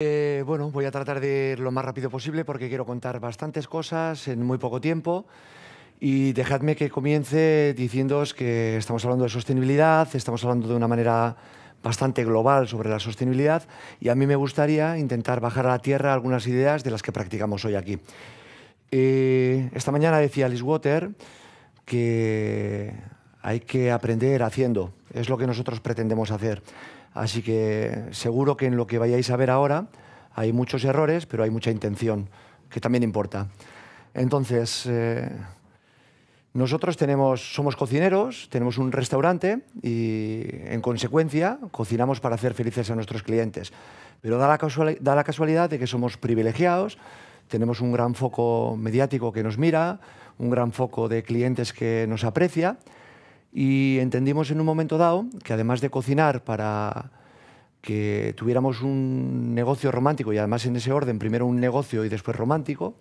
Eh, bueno, voy a tratar de ir lo más rápido posible porque quiero contar bastantes cosas en muy poco tiempo. Y dejadme que comience diciéndoos que estamos hablando de sostenibilidad, estamos hablando de una manera bastante global sobre la sostenibilidad y a mí me gustaría intentar bajar a la tierra algunas ideas de las que practicamos hoy aquí. Eh, esta mañana decía Alice Water que hay que aprender haciendo, es lo que nosotros pretendemos hacer. Así que seguro que en lo que vayáis a ver ahora hay muchos errores, pero hay mucha intención, que también importa. Entonces, eh, nosotros somos cocineros, tenemos un restaurante y, en consecuencia, cocinamos para hacer felices a nuestros clientes. Pero da la casualidad de que somos privilegiados, tenemos un gran foco mediático que nos mira, un gran foco de clientes que nos aprecia y entendimos en un momento dado que además de cocinar para que tuviéramos un negocio romántico y además en ese orden, primero un negocio y después romántico,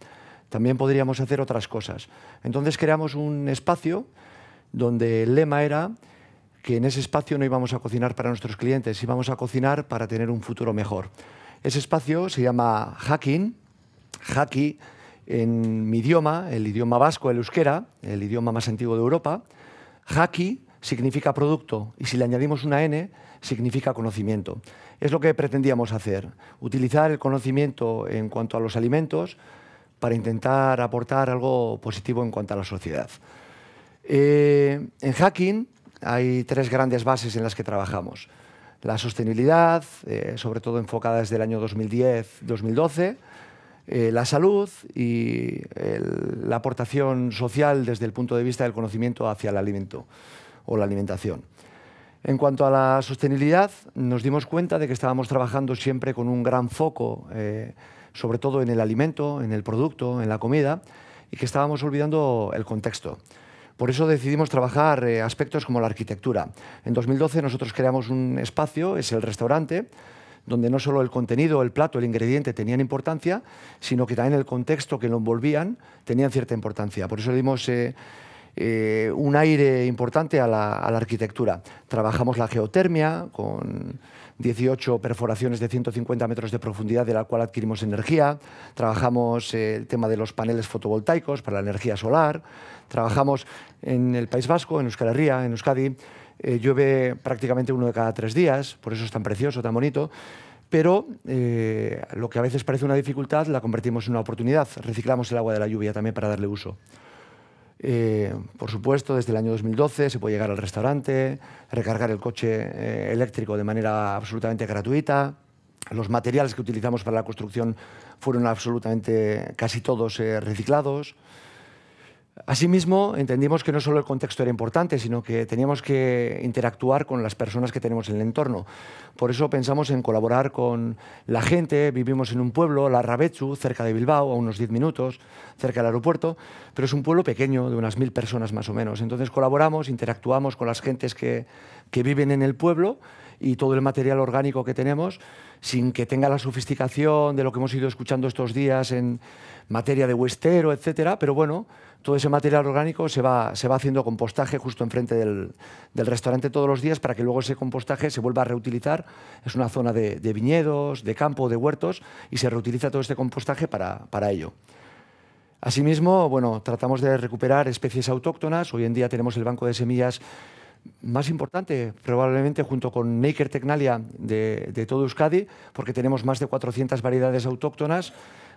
también podríamos hacer otras cosas. Entonces creamos un espacio donde el lema era que en ese espacio no íbamos a cocinar para nuestros clientes, íbamos a cocinar para tener un futuro mejor. Ese espacio se llama Hacking, Haki en mi idioma, el idioma vasco, el euskera, el idioma más antiguo de Europa, Haki significa producto y si le añadimos una N, significa conocimiento. Es lo que pretendíamos hacer, utilizar el conocimiento en cuanto a los alimentos para intentar aportar algo positivo en cuanto a la sociedad. Eh, en hacking hay tres grandes bases en las que trabajamos. La sostenibilidad, eh, sobre todo enfocada desde el año 2010-2012, eh, la salud y la aportación social desde el punto de vista del conocimiento hacia el alimento o la alimentación. En cuanto a la sostenibilidad, nos dimos cuenta de que estábamos trabajando siempre con un gran foco, eh, sobre todo en el alimento, en el producto, en la comida, y que estábamos olvidando el contexto. Por eso decidimos trabajar eh, aspectos como la arquitectura. En 2012 nosotros creamos un espacio, es el restaurante, donde no solo el contenido, el plato, el ingrediente tenían importancia, sino que también el contexto que lo envolvían tenían cierta importancia. Por eso le dimos eh, eh, un aire importante a la, arquitectura. Trabajamos la geotermia con 18 perforaciones de 150 metros de profundidad de la cual adquirimos energía, trabajamos eh, el tema de los paneles fotovoltaicos para la energía solar, trabajamos en el País Vasco, en Euskal Herria, en Euskadi, eh, llueve prácticamente uno de cada tres días, por eso es tan precioso, tan bonito, pero eh, lo que a veces parece una dificultad la convertimos en una oportunidad. Reciclamos el agua de la lluvia también para darle uso. Eh, por supuesto, desde el año 2012 se puede llegar al restaurante, recargar el coche eléctrico de manera absolutamente gratuita. Los materiales que utilizamos para la construcción fueron absolutamente casi todos reciclados. Asimismo, entendimos que no solo el contexto era importante, sino que teníamos que interactuar con las personas que tenemos en el entorno. Por eso pensamos en colaborar con la gente. Vivimos en un pueblo, Larrabechu, cerca de Bilbao, a unos 10 minutos, cerca del aeropuerto, pero es un pueblo pequeño, de unas mil personas más o menos. Entonces colaboramos, interactuamos con las gentes que, que viven en el pueblo y todo el material orgánico que tenemos, sin que tenga la sofisticación de lo que hemos ido escuchando estos días en materia de huestero, etcétera, pero bueno, todo ese material orgánico se va, se va haciendo compostaje justo enfrente del, restaurante todos los días para que luego ese compostaje se vuelva a reutilizar. Es una zona de, viñedos, de campo, de huertos y se reutiliza todo este compostaje para, para ello. Asimismo, bueno, tratamos de recuperar especies autóctonas. Hoy en día tenemos el banco de semillas más importante, probablemente junto con Naker Tecnalia de, todo Euskadi, porque tenemos más de 400 variedades autóctonas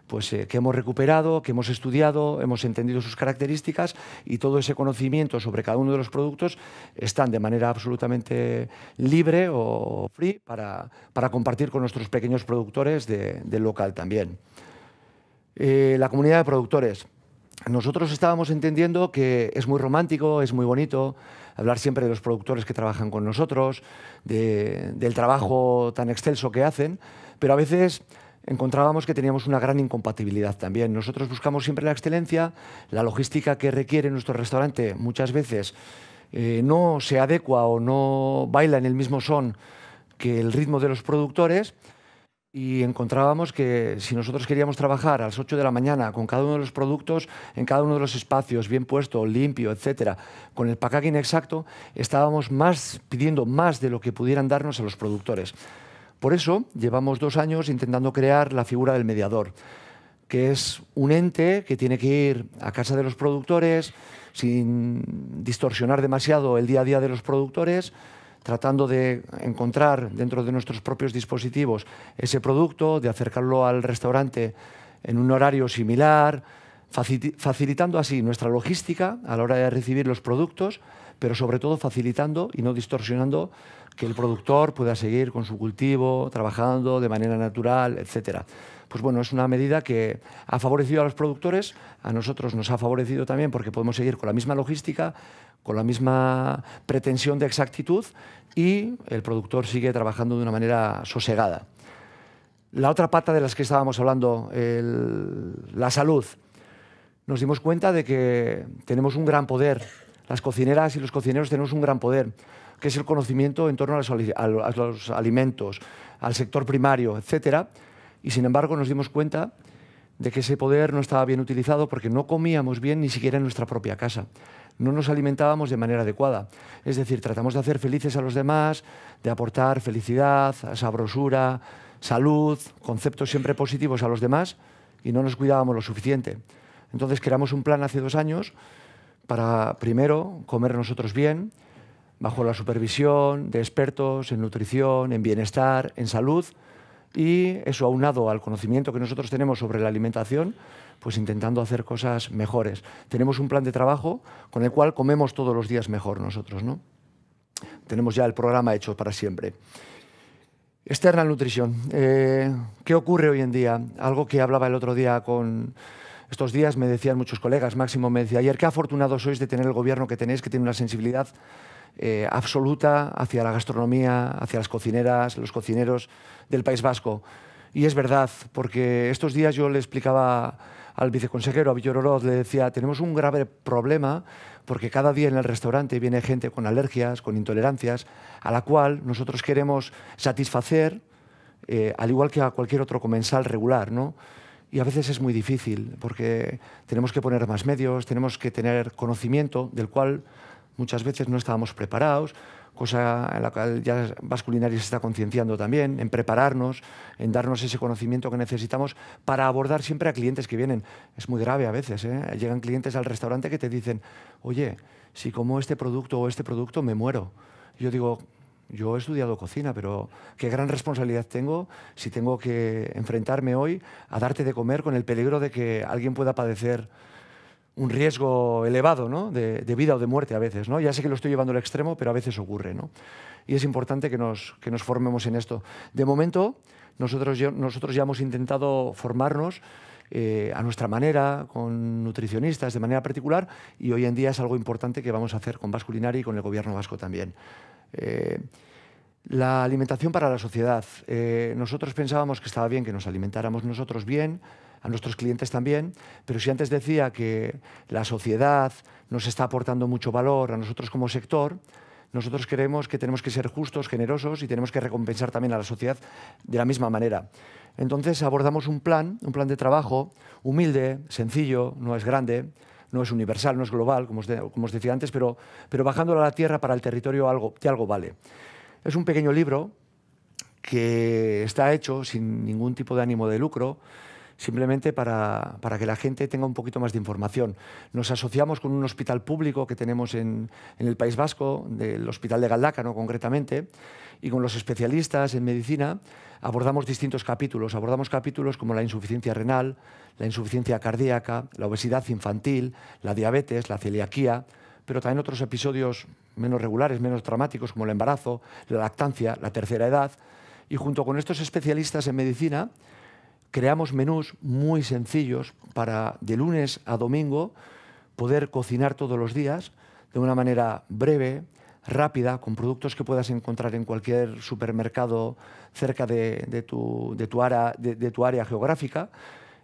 pues, eh, que hemos recuperado, que hemos estudiado, hemos entendido sus características y todo ese conocimiento sobre cada uno de los productos están de manera absolutamente libre o free para, compartir con nuestros pequeños productores del de local también. Eh, la comunidad de productores nosotros estábamos entendiendo que es muy romántico, es muy bonito hablar siempre de los productores que trabajan con nosotros, del trabajo tan excelso que hacen, pero a veces encontrábamos que teníamos una gran incompatibilidad también. Nosotros buscamos siempre la excelencia, la logística que requiere nuestro restaurante muchas veces eh, no se adecua o no baila en el mismo son que el ritmo de los productores y encontrábamos que si nosotros queríamos trabajar a las 8 de la mañana con cada uno de los productos, en cada uno de los espacios, bien puesto, limpio, etcétera, con el packaging exacto, estábamos más, pidiendo más de lo que pudieran darnos a los productores. Por eso llevamos dos años intentando crear la figura del mediador, que es un ente que tiene que ir a casa de los productores sin distorsionar demasiado el día a día de los productores, tratando de encontrar dentro de nuestros propios dispositivos ese producto, de acercarlo al restaurante en un horario similar, facilitando así nuestra logística a la hora de recibir los productos pero sobre todo facilitando y no distorsionando que el productor pueda seguir con su cultivo, trabajando de manera natural, etcétera. Pues bueno, es una medida que ha favorecido a los productores, a nosotros nos ha favorecido también porque podemos seguir con la misma logística, con la misma pretensión de exactitud y el productor sigue trabajando de una manera sosegada. La otra pata de las que estábamos hablando, la salud. Nos dimos cuenta de que tenemos un gran poder las cocineras y los cocineros tenemos un gran poder, que es el conocimiento en torno a los, alimentos, al sector primario, etc. Y sin embargo nos dimos cuenta de que ese poder no estaba bien utilizado porque no comíamos bien ni siquiera en nuestra propia casa. No nos alimentábamos de manera adecuada. Es decir, tratamos de hacer felices a los demás, de aportar felicidad, sabrosura, salud, conceptos siempre positivos a los demás y no nos cuidábamos lo suficiente. Entonces creamos un plan hace dos años para, primero, comer nosotros bien, bajo la supervisión de expertos en nutrición, en bienestar, en salud, y eso aunado al conocimiento que nosotros tenemos sobre la alimentación, pues intentando hacer cosas mejores. Tenemos un plan de trabajo con el cual comemos todos los días mejor nosotros, ¿no? Tenemos ya el programa hecho para siempre. External Nutrition. Eh, ¿Qué ocurre hoy en día? Algo que hablaba el otro día con, estos días me decían muchos colegas, Máximo me decía ayer, qué afortunados sois de tener el gobierno que tenéis, que tiene una sensibilidad eh, absoluta hacia la gastronomía, hacia las cocineras, los cocineros del País Vasco. Y es verdad, porque estos días yo le explicaba al viceconsejero, a Villororoz, le decía, tenemos un grave problema porque cada día en el restaurante viene gente con alergias, con intolerancias, a la cual nosotros queremos satisfacer, eh, al igual que a cualquier otro comensal regular, ¿no? Y a veces es muy difícil porque tenemos que poner más medios, tenemos que tener conocimiento del cual muchas veces no estábamos preparados, cosa en la cual ya Vasculinaria se está concienciando también, en prepararnos, en darnos ese conocimiento que necesitamos para abordar siempre a clientes que vienen. Es muy grave a veces, ¿eh? llegan clientes al restaurante que te dicen, oye, si como este producto o este producto me muero. Yo digo, yo he estudiado cocina, pero qué gran responsabilidad tengo si tengo que enfrentarme hoy a darte de comer con el peligro de que alguien pueda padecer un riesgo elevado de, vida o de muerte a veces. ¿no? Ya sé que lo estoy llevando al extremo, pero a veces ocurre. Y es importante que nos, nos formemos en esto. De momento, nosotros, nosotros ya hemos intentado formarnos eh, a nuestra manera, con nutricionistas de manera particular, y hoy en día es algo importante que vamos a hacer con Vasculinari y con el gobierno vasco también. Eh, la alimentación para la sociedad. Eh, nosotros pensábamos que estaba bien que nos alimentáramos nosotros bien, a nuestros clientes también, pero si antes decía que la sociedad nos está aportando mucho valor a nosotros como sector, nosotros creemos que tenemos que ser justos, generosos y tenemos que recompensar también a la sociedad de la misma manera. Entonces abordamos un plan, un plan de trabajo humilde, sencillo, no es grande, no es universal, no es global, como os, decía antes, pero, pero bajándolo a la tierra para el territorio algo, que algo vale. Es un pequeño libro que está hecho sin ningún tipo de ánimo de lucro, simplemente para, que la gente tenga un poquito más de información. Nos asociamos con un hospital público que tenemos en, en el País Vasco, del Hospital de Galdácano concretamente, y con los especialistas en medicina abordamos distintos capítulos. Abordamos capítulos como la insuficiencia renal, la insuficiencia cardíaca, la obesidad infantil, la diabetes, la celiaquía, pero también otros episodios menos regulares, menos dramáticos, como el embarazo, la lactancia, la tercera edad. Y junto con estos especialistas en medicina, creamos menús muy sencillos para de lunes a domingo poder cocinar todos los días de una manera breve, rápida, con productos que puedas encontrar en cualquier supermercado cerca de, tu, área, geográfica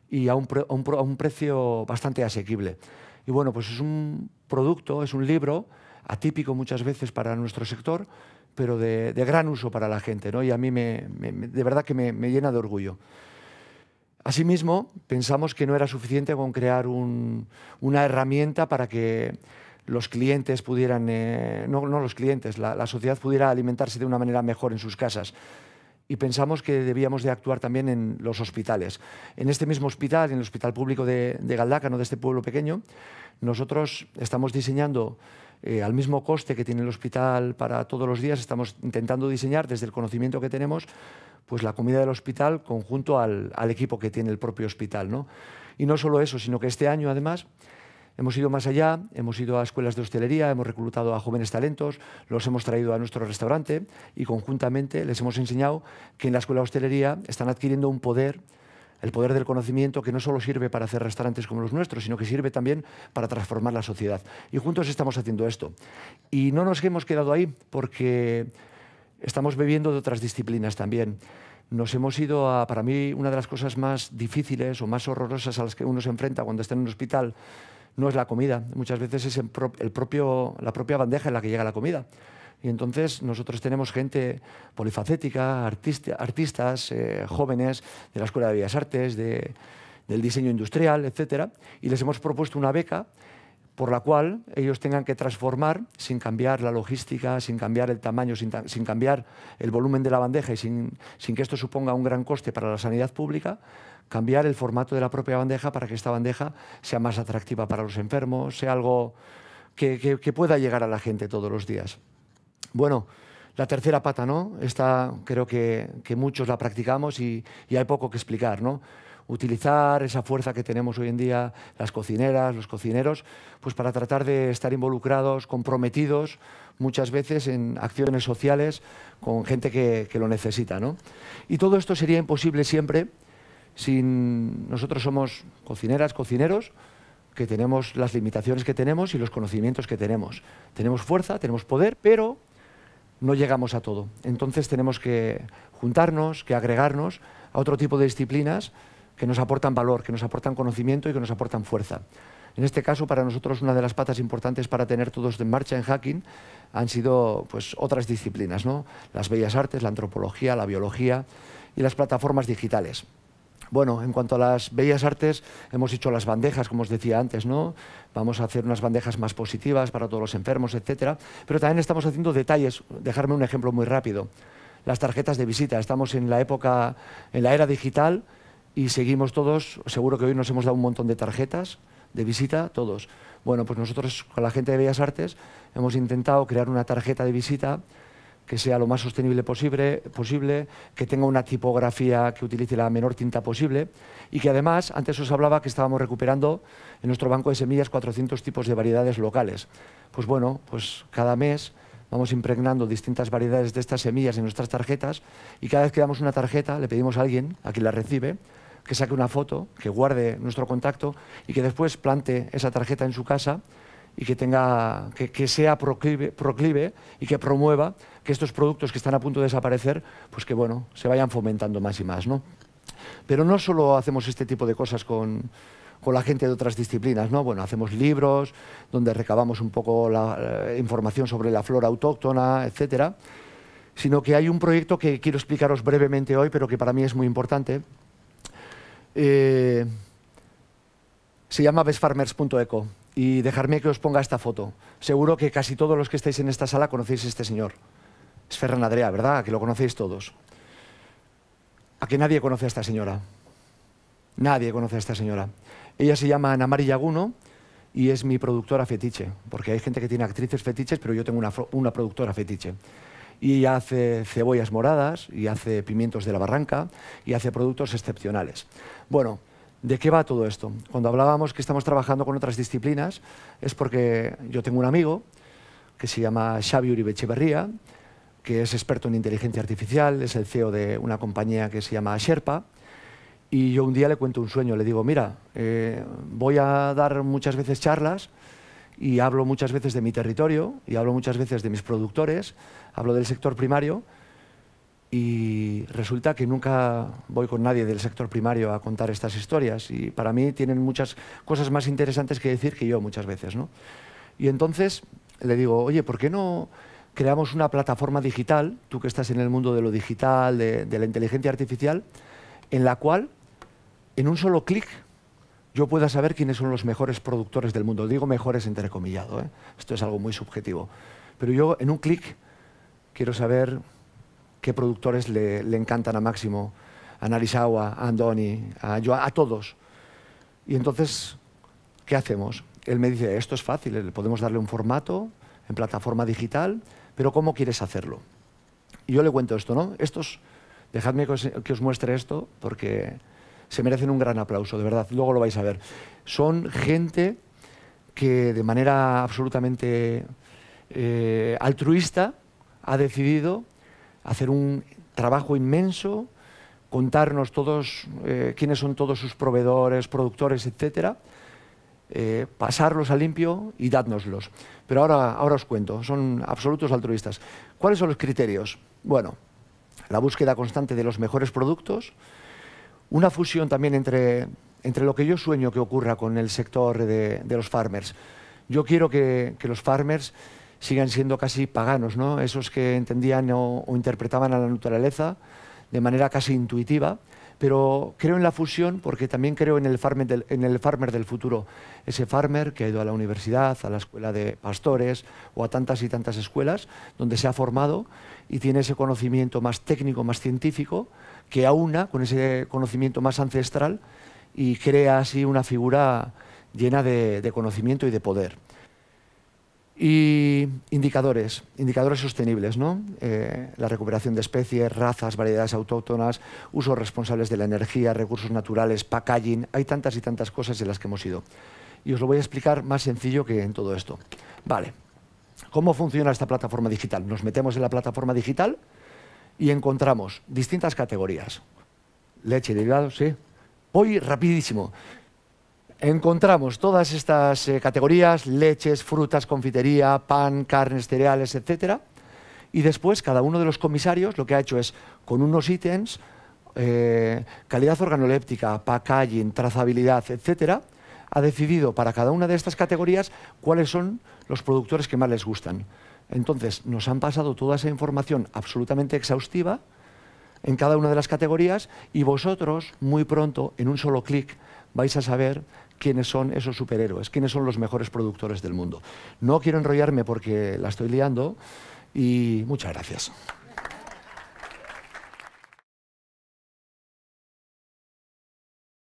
y a un, precio bastante asequible. Y bueno, pues es un producto, es un libro atípico muchas veces para nuestro sector, pero de, gran uso para la gente, ¿no? Y a mí me, de verdad que me llena de orgullo. Asimismo, pensamos que no era suficiente con crear una herramienta para que los clientes pudieran, eh, no, no, los clientes, la, sociedad pudiera alimentarse de una manera mejor en sus casas. Y pensamos que debíamos de actuar también en los hospitales. En este mismo hospital, en el Hospital Público de, de Galdácano, de este pueblo pequeño, nosotros estamos diseñando eh, al mismo coste que tiene el hospital para todos los días, estamos intentando diseñar desde el conocimiento que tenemos pues la comida del hospital conjunto al, equipo que tiene el propio hospital. ¿no? Y no solo eso, sino que este año además hemos ido más allá, hemos ido a escuelas de hostelería, hemos reclutado a jóvenes talentos, los hemos traído a nuestro restaurante y conjuntamente les hemos enseñado que en la escuela de hostelería están adquiriendo un poder el poder del conocimiento que no solo sirve para hacer restaurantes como los nuestros, sino que sirve también para transformar la sociedad. Y juntos estamos haciendo esto. Y no nos hemos quedado ahí porque estamos bebiendo de otras disciplinas también. Nos hemos ido a, para mí, una de las cosas más difíciles o más horrorosas a las que uno se enfrenta cuando está en un hospital no es la comida, muchas veces es el, propio, la propia bandeja en la que llega la comida. Y entonces nosotros tenemos gente polifacética, artistas, eh, jóvenes de la Escuela de Bellas Artes, del diseño industrial, etcétera, y les hemos propuesto una beca por la cual ellos tengan que transformar sin cambiar la logística, sin cambiar el tamaño, sin, cambiar el volumen de la bandeja y sin, que esto suponga un gran coste para la sanidad pública, cambiar el formato de la propia bandeja para que esta bandeja sea más atractiva para los enfermos, sea algo que, pueda llegar a la gente todos los días. Bueno, la tercera pata, ¿no? Esta creo que, muchos la practicamos y, y hay poco que explicar, ¿no? utilizar esa fuerza que tenemos hoy en día las cocineras, los cocineros, pues para tratar de estar involucrados, comprometidos muchas veces en acciones sociales con gente que, lo necesita. Y todo esto sería imposible siempre sin nosotros somos cocineras, cocineros, que tenemos las limitaciones que tenemos y los conocimientos que tenemos. Tenemos fuerza, tenemos poder, pero no llegamos a todo. Entonces tenemos que juntarnos, que agregarnos a otro tipo de disciplinas que nos aportan valor, que nos aportan conocimiento y que nos aportan fuerza. En este caso, para nosotros, una de las patas importantes para tener todos en marcha en hacking han sido pues, otras disciplinas, ¿no? las bellas artes, la antropología, la biología y las plataformas digitales. Bueno, en cuanto a las bellas artes, hemos hecho las bandejas, como os decía antes, ¿no? Vamos a hacer unas bandejas más positivas para todos los enfermos, etcétera. Pero también estamos haciendo detalles. Dejarme un ejemplo muy rápido. Las tarjetas de visita. Estamos en la época, en la era digital, y seguimos todos, seguro que hoy nos hemos dado un montón de tarjetas de visita, todos. Bueno, pues nosotros con la gente de Bellas Artes hemos intentado crear una tarjeta de visita que sea lo más sostenible posible, que tenga una tipografía que utilice la menor tinta posible y que además, antes os hablaba que estábamos recuperando en nuestro banco de semillas 400 tipos de variedades locales. Pues bueno, pues cada mes vamos impregnando distintas variedades de estas semillas en nuestras tarjetas y cada vez que damos una tarjeta le pedimos a alguien a quien la recibe que saque una foto, que guarde nuestro contacto y que después plante esa tarjeta en su casa y que, tenga, que, sea proclive, y que promueva que estos productos que están a punto de desaparecer, pues que bueno, se vayan fomentando más y más. ¿no? Pero no solo hacemos este tipo de cosas con, la gente de otras disciplinas, Bueno, hacemos libros donde recabamos un poco la, eh, información sobre la flora autóctona, etc. sino que hay un proyecto que quiero explicaros brevemente hoy, pero que para mí es muy importante, eh, se llama bestfarmers.eco y dejadme que os ponga esta foto. Seguro que casi todos los que estáis en esta sala conocéis a este señor. Es Ferran Adrea, ¿verdad? Que lo conocéis todos. A que nadie conoce a esta señora. Nadie conoce a esta señora. Ella se llama Ana María Guno y es mi productora fetiche, porque hay gente que tiene actrices fetiches, pero yo tengo una productora fetiche y hace cebollas moradas y hace pimientos de la barranca y hace productos excepcionales. Bueno, ¿de qué va todo esto? Cuando hablábamos que estamos trabajando con otras disciplinas es porque yo tengo un amigo que se llama Xavi Uribe que es experto en inteligencia artificial, es el CEO de una compañía que se llama Sherpa, y yo un día le cuento un sueño, le digo, mira, eh, voy a dar muchas veces charlas y hablo muchas veces de mi territorio y hablo muchas veces de mis productores, hablo del sector primario y resulta que nunca voy con nadie del sector primario a contar estas historias y para mí tienen muchas cosas más interesantes que decir que yo muchas veces. ¿no? Y entonces le digo, oye, ¿por qué no creamos una plataforma digital, tú que estás en el mundo de lo digital, de la inteligencia artificial, en la cual en un solo clic yo pueda saber quiénes son los mejores productores del mundo. Digo mejores entrecomillado, ¿eh? esto es algo muy subjetivo. Pero yo en un clic quiero saber qué productores le, encantan a Máximo, a Narisawa, a Andoni, a, yo, a todos. Y entonces, ¿qué hacemos? Él me dice, esto es fácil, eh, podemos darle un formato en plataforma digital, pero ¿cómo quieres hacerlo? Y yo le cuento esto, ¿no? Estos, dejadme que os muestre esto, porque se merecen un gran aplauso, de verdad, luego lo vais a ver. Son gente que de manera absolutamente eh, altruista ha decidido hacer un trabajo inmenso, contarnos todos eh, quiénes son todos sus proveedores, productores, etc. Eh, pasarlos a limpio y dádnoslos. Pero ahora, ahora os cuento, son absolutos altruistas. ¿Cuáles son los criterios? Bueno, la búsqueda constante de los mejores productos, una fusión también entre, entre lo que yo sueño que ocurra con el sector de, los farmers. Yo quiero que, los farmers sigan siendo casi paganos, ¿no? esos que entendían o, interpretaban a la naturaleza de manera casi intuitiva, pero creo en la fusión porque también creo en el, en el farmer del futuro, ese farmer que ha ido a la universidad, a la escuela de pastores o a tantas y tantas escuelas donde se ha formado y tiene ese conocimiento más técnico, más científico, que aúna con ese conocimiento más ancestral y crea así una figura llena de, conocimiento y de poder. Y indicadores, indicadores sostenibles, ¿no? Eh, la recuperación de especies, razas, variedades autóctonas, usos responsables de la energía, recursos naturales, packaging, hay tantas y tantas cosas en las que hemos ido. Y os lo voy a explicar más sencillo que en todo esto. Vale, ¿cómo funciona esta plataforma digital? Nos metemos en la plataforma digital, y encontramos distintas categorías. Leche derivado, sí. Hoy, rapidísimo. Encontramos todas estas eh, categorías, leches, frutas, confitería, pan, carnes, cereales, etc. Y después cada uno de los comisarios lo que ha hecho es, con unos ítems, eh, calidad organoléptica, packaging, trazabilidad, etc., ha decidido para cada una de estas categorías cuáles son los productores que más les gustan. Entonces, nos han pasado toda esa información absolutamente exhaustiva en cada una de las categorías y vosotros muy pronto, en un solo clic, vais a saber quiénes son esos superhéroes, quiénes son los mejores productores del mundo. No quiero enrollarme porque la estoy liando y muchas gracias.